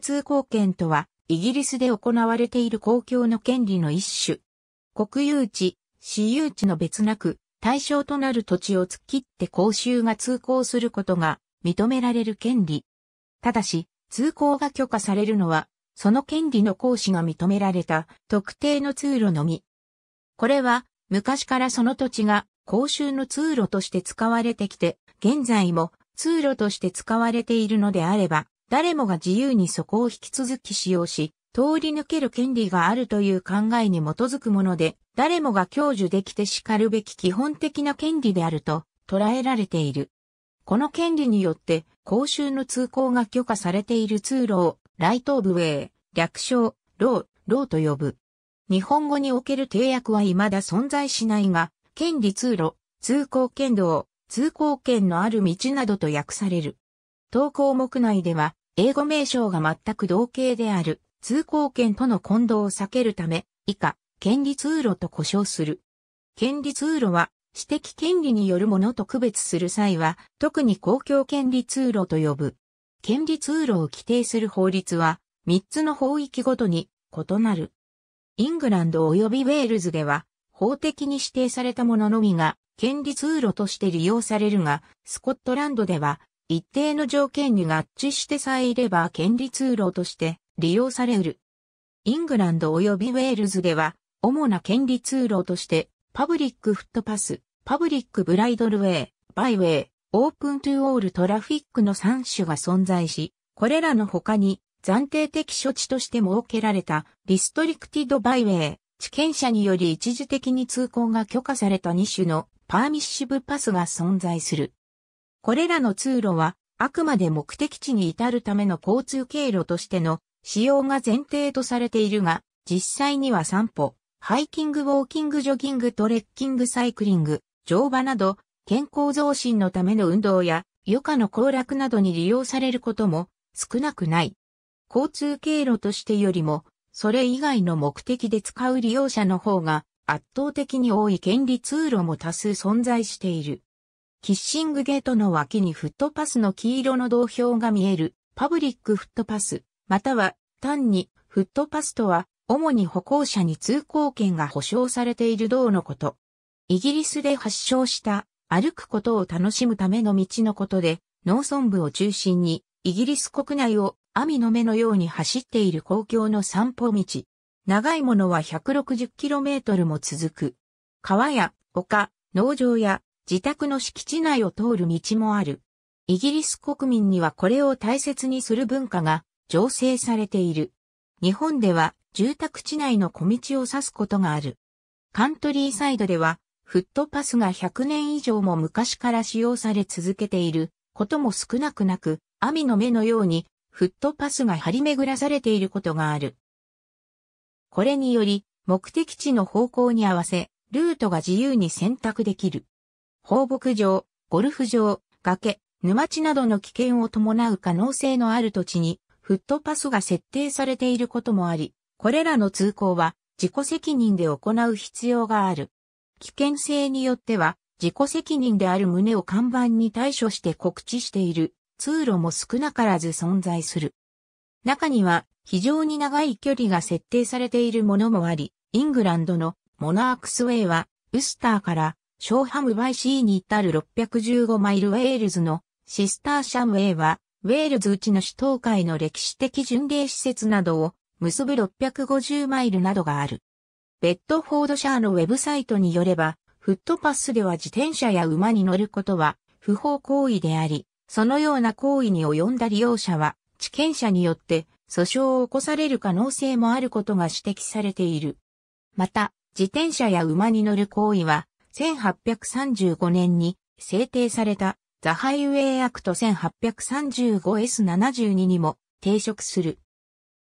通行権とは、イギリスで行われている公共の権利の一種。国有地、私有地の別なく、対象となる土地を突っ切って公衆が通行することが認められる権利。ただし、通行が許可されるのは、その権利の行使が認められた特定の通路のみ。これは、昔からその土地が公衆の通路として使われてきて、現在も通路として使われているのであれば、誰もが自由にそこを引き続き使用し、通り抜ける権利があるという考えに基づくもので、誰もが享受できて叱るべき基本的な権利であると捉えられている。この権利によって、公衆の通行が許可されている通路を、ライトオブウェイ、略称、ロー、ローと呼ぶ。日本語における定約は未だ存在しないが、権利通路、通行権道、通行権のある道などと訳される。投稿目内では、英語名称が全く同型である通行券との混同を避けるため、以下、権利通路と呼称する。権利通路は、私的権利によるものと区別する際は、特に公共権利通路と呼ぶ。権利通路を規定する法律は、3つの法域ごとに異なる。イングランド及びウェールズでは、法的に指定されたもののみが、権利通路として利用されるが、スコットランドでは、一定の条件に合致してさえいれば権利通路として利用されうる。イングランド及びウェールズでは、主な権利通路として、パブリックフットパス、パブリックブライドルウェイ、バイウェイ、オープントゥオールトラフィックの3種が存在し、これらの他に暫定的処置として設けられたリストリクティドバイウェイ、地権者により一時的に通行が許可された2種のパーミッシブパスが存在する。これらの通路は、あくまで目的地に至るための交通経路としての使用が前提とされているが、実際には散歩、ハイキング、ウォーキング、ジョギング、トレッキング、サイクリング、乗馬など、健康増進のための運動や、余暇の行楽などに利用されることも少なくない。交通経路としてよりも、それ以外の目的で使う利用者の方が圧倒的に多い権利通路も多数存在している。キッシングゲートの脇にフットパスの黄色の道標が見えるパブリックフットパス、または単にフットパスとは主に歩行者に通行権が保障されている道のこと。イギリスで発祥した歩くことを楽しむための道のことで農村部を中心にイギリス国内を網の目のように走っている公共の散歩道。長いものは 160km も続く。川や丘、農場や自宅の敷地内を通る道もある。イギリス国民にはこれを大切にする文化が醸成されている。日本では住宅地内の小道を指すことがある。カントリーサイドではフットパスが100年以上も昔から使用され続けていることも少なくなく、網の目のようにフットパスが張り巡らされていることがある。これにより目的地の方向に合わせ、ルートが自由に選択できる。放牧場、ゴルフ場、崖、沼地などの危険を伴う可能性のある土地にフットパスが設定されていることもあり、これらの通行は自己責任で行う必要がある。危険性によっては自己責任である旨を看板に対処して告知している通路も少なからず存在する。中には非常に長い距離が設定されているものもあり、イングランドのモナークスウェイはウスターからショーハムバイシーに至る615マイルウェールズのシスターシャムウェイは、ウェールズうちの首都会の歴史的巡礼施設などを結ぶ650マイルなどがある。ベッドフォードシャーのウェブサイトによれば、フットパスでは自転車や馬に乗ることは不法行為であり、そのような行為に及んだ利用者は、地権者によって訴訟を起こされる可能性もあることが指摘されている。また、自転車や馬に乗る行為は、1835年に制定されたザ・ハイウェイ・アクト 1835S72 にも抵触する。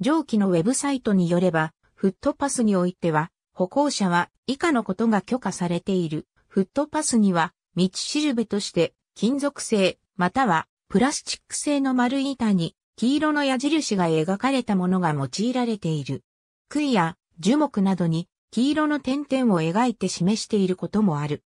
上記のウェブサイトによれば、フットパスにおいては、歩行者は以下のことが許可されている。フットパスには、道しるべとして、金属製、または、プラスチック製の丸板に、黄色の矢印が描かれたものが用いられている。杭や樹木などに黄色の点々を描いて示していることもある。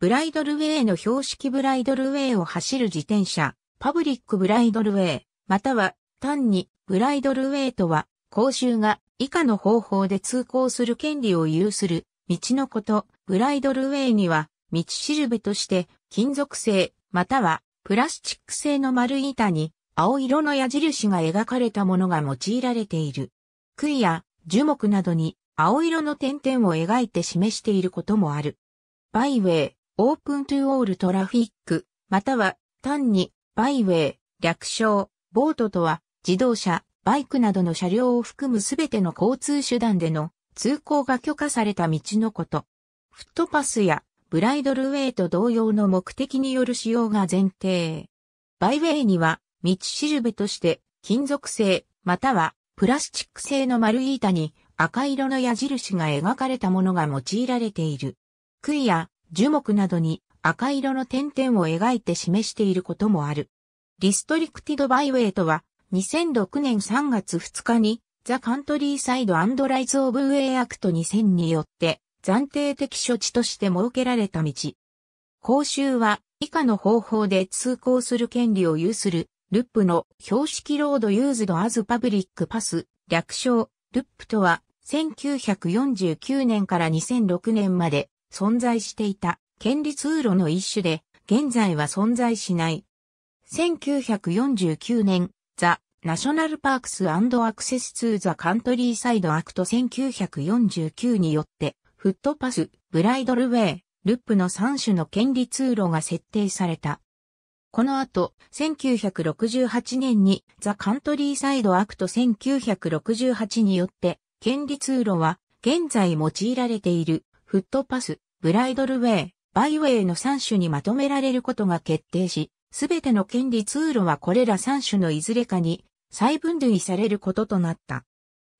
ブライドルウェイの標識ブライドルウェイを走る自転車、パブリックブライドルウェイ、または単にブライドルウェイとは、公衆が以下の方法で通行する権利を有する道のこと、ブライドルウェイには道しるべとして金属製またはプラスチック製の丸板に青色の矢印が描かれたものが用いられている。杭や樹木などに青色の点々を描いて示していることもある。バイウェイ、オープントゥオールトラフィック、または単にバイウェイ、略称、ボートとは自動車、バイクなどの車両を含むすべての交通手段での通行が許可された道のこと。フットパスやブライドルウェイと同様の目的による使用が前提。バイウェイには道しるべとして金属製またはプラスチック製の丸い板に赤色の矢印が描かれたものが用いられている。杭や樹木などに赤色の点々を描いて示していることもある。リストリクティドバイウェイとは2006年3月2日にザ・カントリーサイド・アンド・ライズ・オブ・ウェイ・アクト2000によって暫定的処置として設けられた道。講習は以下の方法で通行する権利を有するルップの標識ロードユーズドアズパブリックパス略称ルップとは、1949年から2006年まで存在していた権利通路の一種で、現在は存在しない。1949年、ザ・ナショナルパークスアクセス・ツー・ザ・カントリーサイド・アクト1949によって、フットパス、ブライドルウェイ、ルップの3種の権利通路が設定された。この後、1968年にザ・カントリーサイドアクト1968によって、権利通路は現在用いられているフットパス、ブライドルウェイ、バイウェイの3種にまとめられることが決定し、すべての権利通路はこれら3種のいずれかに再分類されることとなった。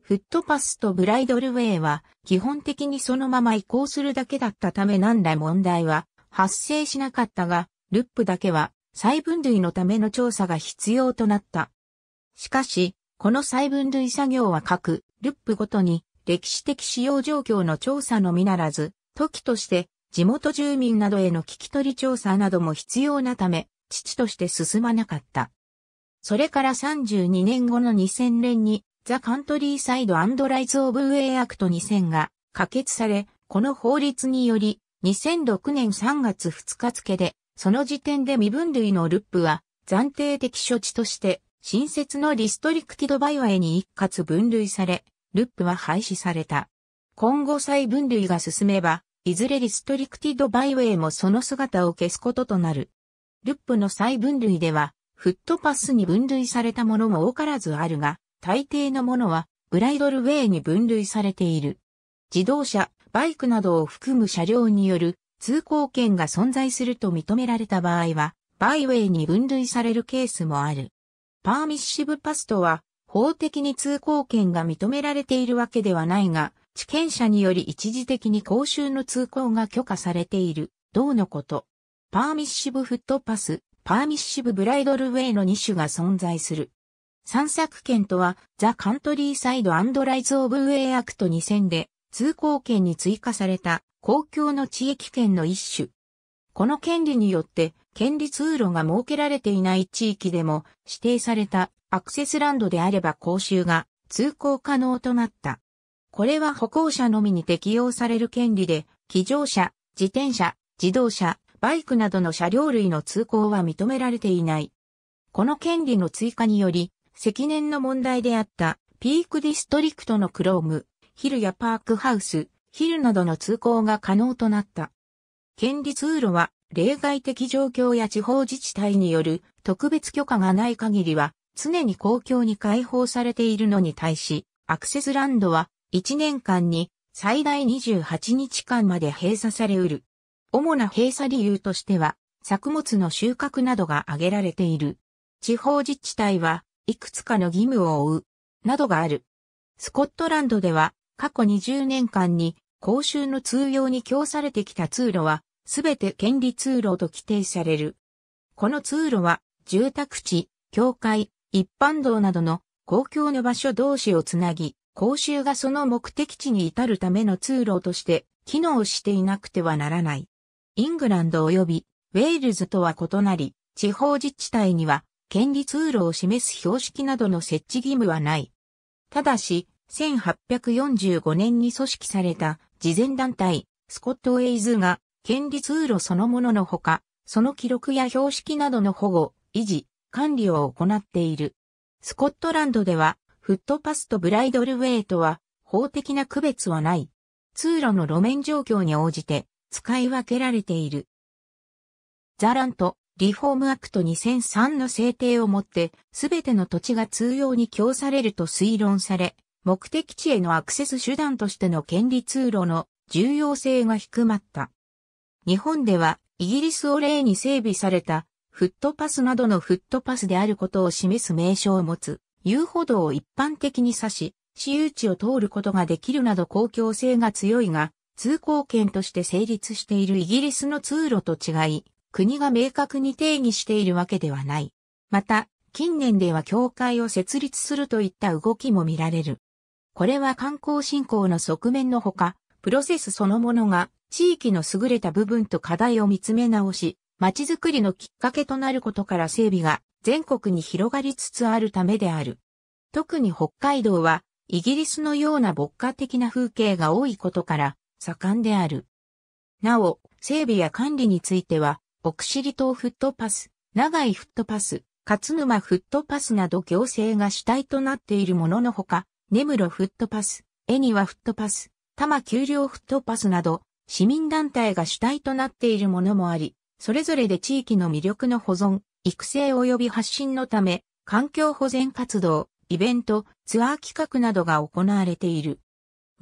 フットパスとブライドルウェイは基本的にそのまま移行するだけだったため何ら問題は発生しなかったが、ルップだけは細分類のための調査が必要となった。しかし、この細分類作業は各ルップごとに歴史的使用状況の調査のみならず、時として地元住民などへの聞き取り調査なども必要なため、父として進まなかった。それから32年後の2000年に、ザ・カントリーサイド・アンド・ライズ・オブ・ウェイ・アクト2000が可決され、この法律により、2006年3月2日付でその時点で未分類のルップは暫定的処置として新設のリストリクティドバイワイに一括分類され、ルップは廃止された。今後再分類が進めば、いずれリストリクティドバイウェイもその姿を消すこととなる。ルップの再分類では、フットパスに分類されたものも多からずあるが、大抵のものは、ブライドルウェイに分類されている。自動車、バイクなどを含む車両による通行権が存在すると認められた場合は、バイウェイに分類されるケースもある。パーミッシブパスとは、法的に通行権が認められているわけではないが、地権者により一時的に公衆の通行が許可されている、うのこと。パーミッシブフットパス、パーミッシブブライドルウェイの2種が存在する。散策権とは、ザ・カントリーサイド・アンド・ライズ・オブ・ウェイ・アクト2000で、通行権に追加された公共の地域圏の一種。この権利によって、権利通路が設けられていない地域でも指定されたアクセスランドであれば講習が通行可能となった。これは歩行者のみに適用される権利で、騎乗車、自転車、自動車、バイクなどの車両類の通行は認められていない。この権利の追加により、積年の問題であったピークディストリクトのクローム、ヒルやパークハウス、昼などの通行が可能となった。権利通路は例外的状況や地方自治体による特別許可がない限りは常に公共に開放されているのに対し、アクセスランドは1年間に最大28日間まで閉鎖されうる。主な閉鎖理由としては、作物の収穫などが挙げられている。地方自治体はいくつかの義務を負う、などがある。スコットランドでは過去20年間に公衆の通用に供されてきた通路は、すべて権利通路と規定される。この通路は、住宅地、教会、一般道などの公共の場所同士をつなぎ、公衆がその目的地に至るための通路として機能していなくてはならない。イングランド及びウェールズとは異なり、地方自治体には権利通路を示す標識などの設置義務はない。ただし、1845年に組織された慈善団体、スコット・ウェイズが、権利通路そのもののほか、その記録や標識などの保護、維持、管理を行っている。スコットランドでは、フットパスとブライドルウェイとは、法的な区別はない。通路の路面状況に応じて、使い分けられている。ザラント、リフォームアクト2003の制定をもって、すべての土地が通用に供されると推論され、目的地へのアクセス手段としての権利通路の重要性が低まった。日本ではイギリスを例に整備されたフットパスなどのフットパスであることを示す名称を持つ遊歩道を一般的に指し、私有地を通ることができるなど公共性が強いが、通行権として成立しているイギリスの通路と違い、国が明確に定義しているわけではない。また、近年では教会を設立するといった動きも見られる。これは観光振興の側面のほか、プロセスそのものが地域の優れた部分と課題を見つめ直し、街づくりのきっかけとなることから整備が全国に広がりつつあるためである。特に北海道はイギリスのような牧歌的な風景が多いことから盛んである。なお、整備や管理については、奥尻島フットパス、長井フットパス、勝沼フットパスなど行政が主体となっているもののほか、根室フットパス、恵庭フットパス、多摩丘陵フットパスなど、市民団体が主体となっているものもあり、それぞれで地域の魅力の保存、育成及び発信のため、環境保全活動、イベント、ツアー企画などが行われている。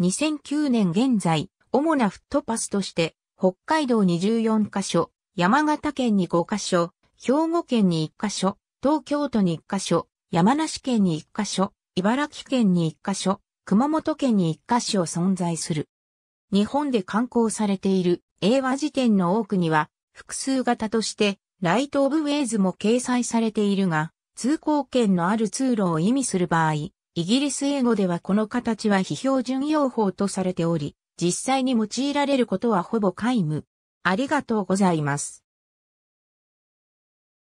2009年現在、主なフットパスとして、北海道2 4カ所、山形県に5カ所、兵庫県に1カ所、東京都に1カ所、山梨県に1カ所、茨城県に1カ所、熊本県に1カ所存在する。日本で刊行されている英和辞典の多くには、複数型として、ライト・オブ・ウェイズも掲載されているが、通行券のある通路を意味する場合、イギリス英語ではこの形は非標準用法とされており、実際に用いられることはほぼ皆無。ありがとうございます。